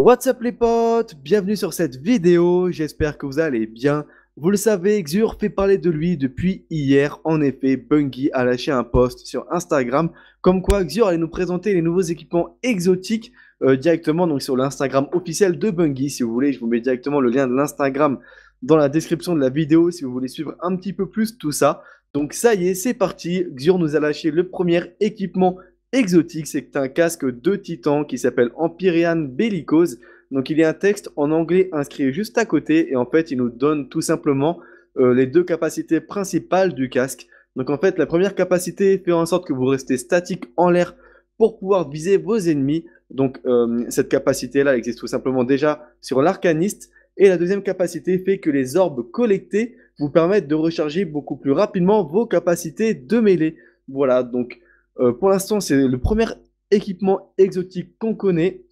What's up les potes, bienvenue sur cette vidéo, j'espère que vous allez bien. Vous le savez, Xur fait parler de lui depuis hier. En effet, Bungie a lâché un post sur Instagram comme quoi Xur allait nous présenter les nouveaux équipements exotiques euh, directement donc sur l'Instagram officiel de Bungie. Si vous voulez, je vous mets directement le lien de l'Instagram dans la description de la vidéo si vous voulez suivre un petit peu plus tout ça. Donc ça y est, c'est parti. Xur nous a lâché le premier équipement exotique, c'est un casque de titan qui s'appelle Empyrean Bellicose. Donc il y a un texte en anglais inscrit juste à côté et en fait il nous donne tout simplement euh, les deux capacités principales du casque. Donc en fait la première capacité fait en sorte que vous restez statique en l'air pour pouvoir viser vos ennemis. Donc euh, cette capacité là existe tout simplement déjà sur l'arcaniste. Et la deuxième capacité fait que les orbes collectés vous permettent de recharger beaucoup plus rapidement vos capacités de mêlée. Voilà donc euh, pour l'instant, c'est le premier équipement exotique qu'on connaît.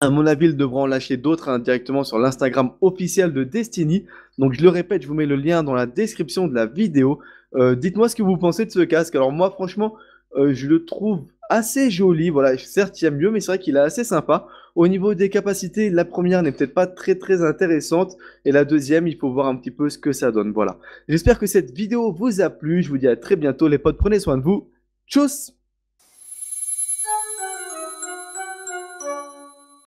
À mon avis, il devra en lâcher d'autres hein, directement sur l'Instagram officiel de Destiny. Donc, je le répète, je vous mets le lien dans la description de la vidéo. Euh, dites-moi ce que vous pensez de ce casque. Alors, moi, franchement, euh, je le trouve assez joli. Voilà, certes, il y a mieux, mais c'est vrai qu'il est assez sympa. Au niveau des capacités, la première n'est peut-être pas très très intéressante et la deuxième, il faut voir un petit peu ce que ça donne. Voilà. J'espère que cette vidéo vous a plu. Je vous dis à très bientôt les potes. Prenez soin de vous. Tchuss